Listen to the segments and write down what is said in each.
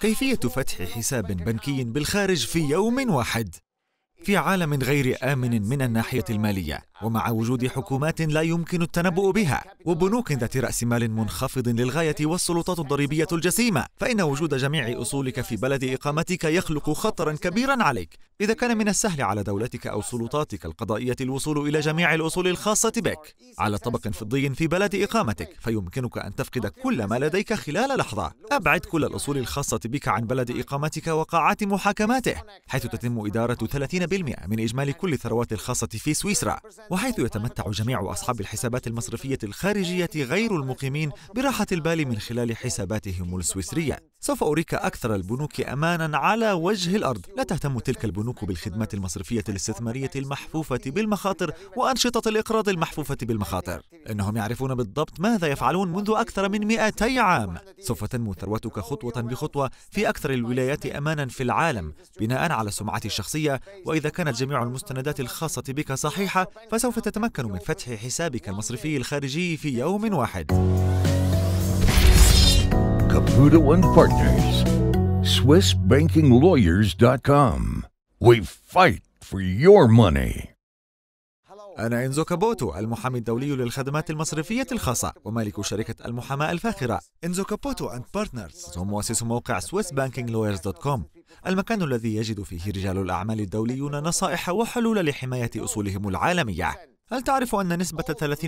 كيفية فتح حساب بنكي بالخارج في يوم واحد في عالم غير آمن من الناحية المالية ومع وجود حكومات لا يمكن التنبؤ بها وبنوك ذات رأس مال منخفض للغاية والسلطات الضريبية الجسيمة فإن وجود جميع أصولك في بلد إقامتك يخلق خطرا كبيرا عليك إذا كان من السهل على دولتك أو سلطاتك القضائية الوصول إلى جميع الأصول الخاصة بك على طبق فضي في بلد إقامتك فيمكنك أن تفقد كل ما لديك خلال لحظة أبعد كل الأصول الخاصة بك عن بلد إقامتك وقاعات محاكماته حيث تتم إدارة 30% من إجمالي كل الثروات الخاصة في سويسرا وحيث يتمتع جميع أصحاب الحسابات المصرفية الخارجية غير المقيمين براحة البال من خلال حساباتهم السويسرية سوف أريك أكثر البنوك أمانا على وجه الأرض لا تهتم تلك البنوك البنوك بالخدمات المصرفية الاستثمارية المحفوفة بالمخاطر وأنشطة الإقراض المحفوفة بالمخاطر إنهم يعرفون بالضبط ماذا يفعلون منذ أكثر من 200 عام سوف تنمو ثروتك خطوة بخطوة في أكثر الولايات أمانا في العالم بناء على سمعتي الشخصية وإذا كانت جميع المستندات الخاصة بك صحيحة فسوف تتمكن من فتح حسابك المصرفي الخارجي في يوم واحد Caputo and Partners, SwissBankingLawyers.com. We fight for your money. أنا إنزو كابوتو المحامي الدولي للخدمات المصرفية الخاصة ومالك شركة المحاماة الفاخرة إنزو كابوتو أند بارتنرز هو مؤسس موقع swissbankinglawyers.com المكان الذي يجد فيه رجال الأعمال الدوليون نصائح وحلول لحماية أصولهم العالمية هل تعرف أن نسبة 30%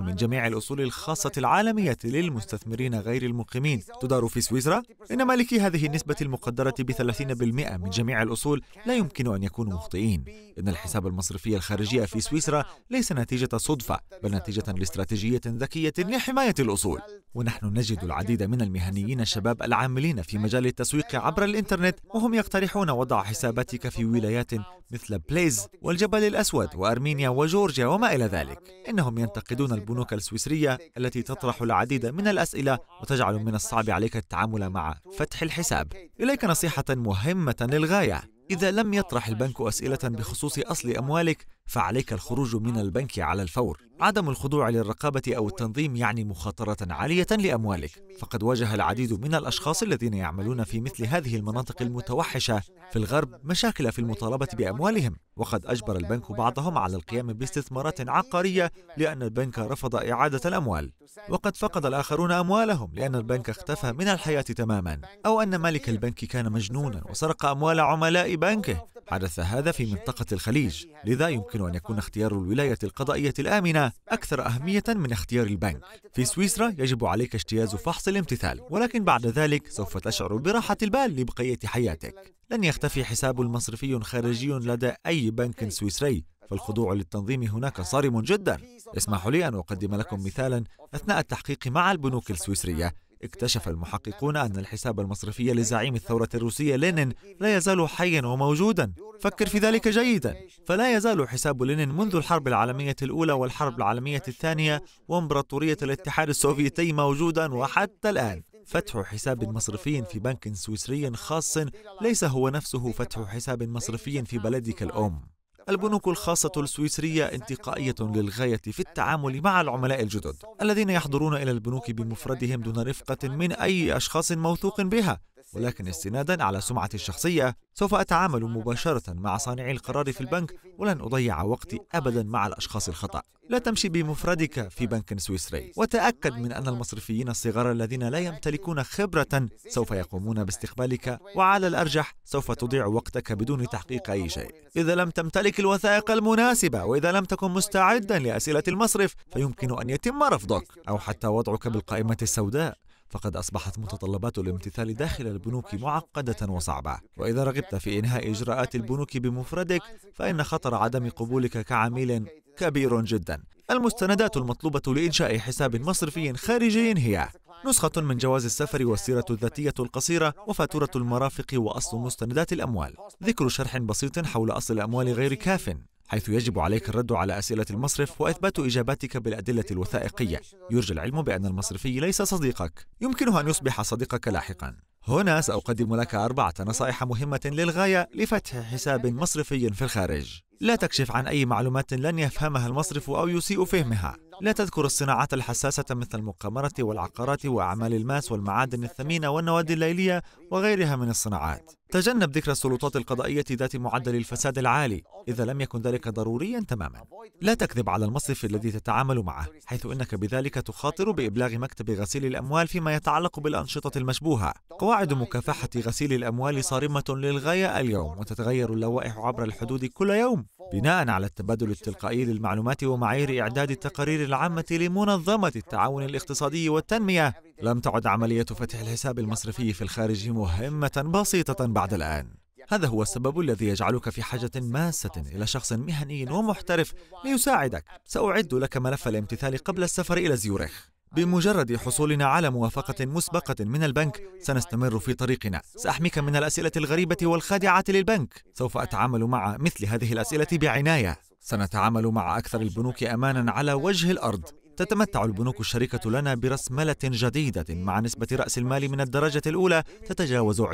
من جميع الأصول الخاصة العالمية للمستثمرين غير المقيمين تدار في سويسرا؟ إن مالكي هذه النسبة المقدرة ب 30% من جميع الأصول لا يمكن أن يكونوا مخطئين. إن الحساب المصرفي الخارجي في سويسرا ليس نتيجة صدفة، بل نتيجة لاستراتيجية ذكية لحماية الأصول. ونحن نجد العديد من المهنيين الشباب العاملين في مجال التسويق عبر الإنترنت وهم يقترحون وضع حساباتك في ولايات مثل بليز والجبل الأسود وأرمينيا وجورجيا وما إلى ذلك إنهم ينتقدون البنوك السويسرية التي تطرح العديد من الأسئلة وتجعل من الصعب عليك التعامل مع فتح الحساب إليك نصيحة مهمة للغاية إذا لم يطرح البنك أسئلة بخصوص أصل أموالك فعليك الخروج من البنك على الفور عدم الخضوع للرقابة أو التنظيم يعني مخاطرة عالية لأموالك فقد واجه العديد من الأشخاص الذين يعملون في مثل هذه المناطق المتوحشة في الغرب مشاكل في المطالبة بأموالهم وقد أجبر البنك بعضهم على القيام باستثمارات عقارية لأن البنك رفض إعادة الأموال وقد فقد الآخرون أموالهم لأن البنك اختفى من الحياة تماما أو أن مالك البنك كان مجنونا وسرق أموال عملاء بنكه حدث هذا في منطقة الخليج لذا يمكن أن يكون اختيار الولاية القضائية الآمنة أكثر أهمية من اختيار البنك في سويسرا يجب عليك اجتياز فحص الامتثال ولكن بعد ذلك سوف تشعر براحة البال لبقية حياتك لن يختفي حساب مصرفي خارجي لدى أي بنك سويسري فالخضوع للتنظيم هناك صارم جدا اسمحوا لي أن أقدم لكم مثالا أثناء التحقيق مع البنوك السويسرية اكتشف المحققون أن الحساب المصرفي لزعيم الثورة الروسية لينين لا يزال حيا وموجودا فكر في ذلك جيدا فلا يزال حساب لينين منذ الحرب العالمية الأولى والحرب العالمية الثانية وامبراطورية الاتحاد السوفيتي موجودا وحتى الآن فتح حساب مصرفي في بنك سويسري خاص ليس هو نفسه فتح حساب مصرفي في بلدك الأم البنوك الخاصة السويسرية انتقائية للغاية في التعامل مع العملاء الجدد الذين يحضرون إلى البنوك بمفردهم دون رفقة من أي أشخاص موثوق بها ولكن استنادا على سمعتي الشخصية سوف أتعامل مباشرة مع صانعي القرار في البنك ولن أضيع وقتي أبدا مع الأشخاص الخطأ لا تمشي بمفردك في بنك سويسري وتأكد من أن المصرفيين الصغار الذين لا يمتلكون خبرة سوف يقومون باستقبالك وعلى الأرجح سوف تضيع وقتك بدون تحقيق أي شيء إذا لم تمتلك الوثائق المناسبة وإذا لم تكن مستعدا لأسئلة المصرف فيمكن أن يتم رفضك أو حتى وضعك بالقائمة السوداء فقد أصبحت متطلبات الامتثال داخل البنوك معقدة وصعبة وإذا رغبت في إنهاء إجراءات البنوك بمفردك فإن خطر عدم قبولك كعميل كبير جدا المستندات المطلوبة لإنشاء حساب مصرفي خارجي هي نسخة من جواز السفر والسيرة الذاتية القصيرة وفاتورة المرافق وأصل مستندات الأموال ذكر شرح بسيط حول أصل الأموال غير كاف حيث يجب عليك الرد على أسئلة المصرف وإثبات إجاباتك بالأدلة الوثائقية يرجى العلم بأن المصرفي ليس صديقك يمكنه أن يصبح صديقك لاحقاً هنا سأقدم لك أربعة نصائح مهمة للغاية لفتح حساب مصرفي في الخارج لا تكشف عن أي معلومات لن يفهمها المصرف أو يسيء فهمها لا تذكر الصناعات الحساسة مثل المقامرة والعقارات وأعمال الماس والمعادن الثمينة والنوادي الليلية وغيرها من الصناعات تجنب ذكر السلطات القضائية ذات معدل الفساد العالي إذا لم يكن ذلك ضروريا تماما لا تكذب على المصرف الذي تتعامل معه حيث إنك بذلك تخاطر بإبلاغ مكتب غسيل الأموال فيما يتعلق بالأنشطة المشبوهة قواعد مكافحة غسيل الأموال صارمة للغاية اليوم وتتغير اللوائح عبر الحدود كل يوم بناء على التبادل التلقائي للمعلومات ومعايير إعداد التقارير العامة لمنظمة التعاون الاقتصادي والتنمية لم تعد عملية فتح الحساب المصرفي في الخارج مهمة بسيطة بعد الآن هذا هو السبب الذي يجعلك في حاجة ماسة إلى شخص مهني ومحترف ليساعدك سأعد لك ملف الامتثال قبل السفر إلى زيورخ بمجرد حصولنا على موافقة مسبقة من البنك سنستمر في طريقنا سأحميك من الأسئلة الغريبة والخادعة للبنك سوف أتعامل مع مثل هذه الأسئلة بعناية سنتعامل مع أكثر البنوك أمانا على وجه الأرض تتمتع البنوك الشريكة لنا برسملة جديدة مع نسبة رأس المال من الدرجة الأولى تتجاوز 20%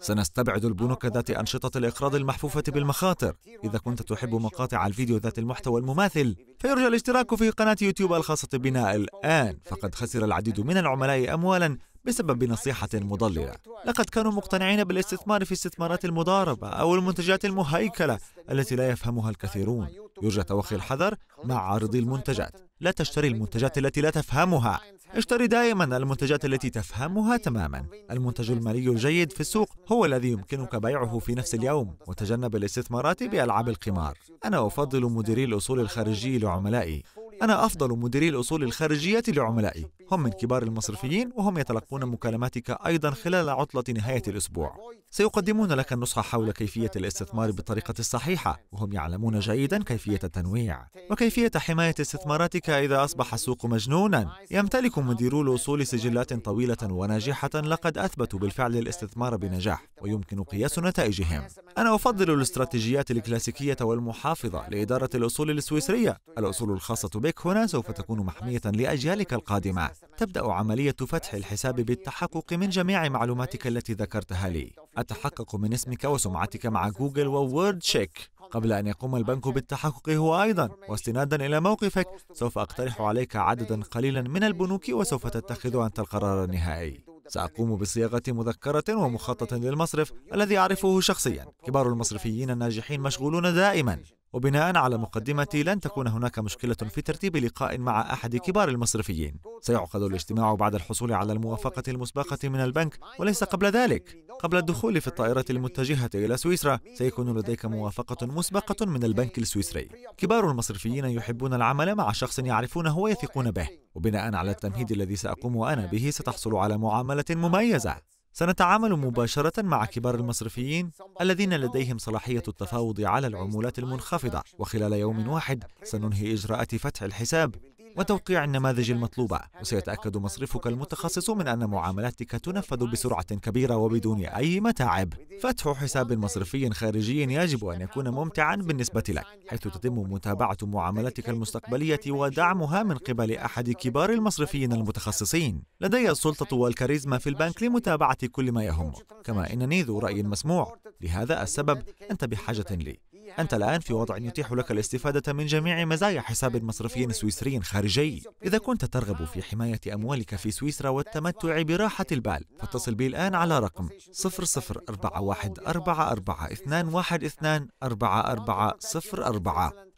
سنستبعد البنوك ذات أنشطة الإقراض المحفوفة بالمخاطر إذا كنت تحب مقاطع الفيديو ذات المحتوى المماثل فيرجى الاشتراك في قناة يوتيوب الخاصة بنا الآن فقد خسر العديد من العملاء أموالا بسبب نصيحة مضللة لقد كانوا مقتنعين بالاستثمار في استثمارات المضاربة أو المنتجات المهيكلة التي لا يفهمها الكثيرون يرجى توخي الحذر مع عرض المنتجات لا تشتري المنتجات التي لا تفهمها اشتري دائما المنتجات التي تفهمها تماما المنتج المالي الجيد في السوق هو الذي يمكنك بيعه في نفس اليوم وتجنب الاستثمارات بألعاب القمار أنا أفضل مديري الأصول الخارجي لعملائي أنا أفضل مديري الأصول الخارجية لعملائي هم من كبار المصرفيين وهم يتلقون مكالماتك أيضا خلال عطلة نهاية الأسبوع سيقدمون لك النصح حول كيفية الاستثمار بالطريقة الصحيحة وهم يعلمون جيدا كيفية التنويع وكيفية حماية استثماراتك إذا أصبح السوق مجنونا يمتلك مديرو الأصول سجلات طويلة وناجحة لقد أثبتوا بالفعل الاستثمار بنجاح ويمكن قياس نتائجهم أنا أفضل الاستراتيجيات الكلاسيكية والمحافظة لإدارة الأصول السويسرية الأصول الخاصة بك بك هنا سوف تكون محمية لأجيالك القادمة تبدأ عملية فتح الحساب بالتحقق من جميع معلوماتك التي ذكرتها لي أتحقق من اسمك وسمعتك مع جوجل وورد شيك قبل أن يقوم البنك بالتحقق هو أيضا واستنادا إلى موقفك سوف أقترح عليك عددا قليلا من البنوك وسوف تتخذ أنت القرار النهائي سأقوم بصياغة مذكرة ومخطط للمصرف الذي أعرفه شخصيا كبار المصرفيين الناجحين مشغولون دائما وبناء على مقدمتي لن تكون هناك مشكلة في ترتيب لقاء مع أحد كبار المصرفيين سيعقد الاجتماع بعد الحصول على الموافقة المسبقة من البنك وليس قبل ذلك قبل الدخول في الطائرة المتجهة إلى سويسرا سيكون لديك موافقة مسبقة من البنك السويسري كبار المصرفيين يحبون العمل مع شخص يعرفونه ويثقون به وبناء على التمهيد الذي سأقوم أنا به ستحصل على معاملة مميزة سنتعامل مباشرة مع كبار المصرفيين الذين لديهم صلاحية التفاوض على العمولات المنخفضة وخلال يوم واحد سننهي إجراءات فتح الحساب وتوقيع النماذج المطلوبة وسيتأكد مصرفك المتخصص من أن معاملاتك تنفذ بسرعة كبيرة وبدون أي متاعب فتح حساب مصرفي خارجي يجب أن يكون ممتعا بالنسبة لك حيث تتم متابعة معاملاتك المستقبلية ودعمها من قبل أحد كبار المصرفيين المتخصصين لدي السلطة والكاريزما في البنك لمتابعة كل ما يهمك كما إنني ذو رأي مسموع لهذا السبب أنت بحاجة لي أنت الآن في وضع يتيح لك الاستفادة من جميع مزايا حساب مصرفي سويسري خارجي إذا كنت ترغب في حماية أموالك في سويسرا والتمتع براحة البال فاتصل بي الآن على رقم 004144211244404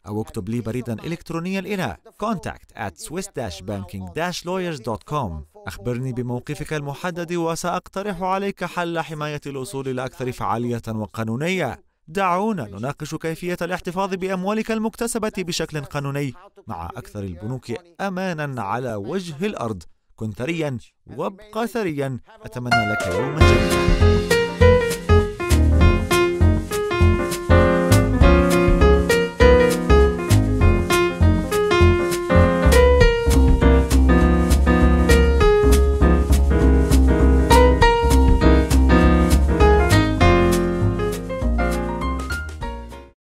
أو اكتب لي بريدا إلكترونيا إلى contact at swiss-banking-lawyers.com أخبرني بموقفك المحدد وسأقترح عليك حل حماية الأصول الأكثر فعالية وقانونية دعونا نناقش كيفية الاحتفاظ بأموالك المكتسبة بشكل قانوني مع أكثر البنوك أمانا على وجه الأرض كن ثريا وابقى ثريا أتمنى لك يوما جميلا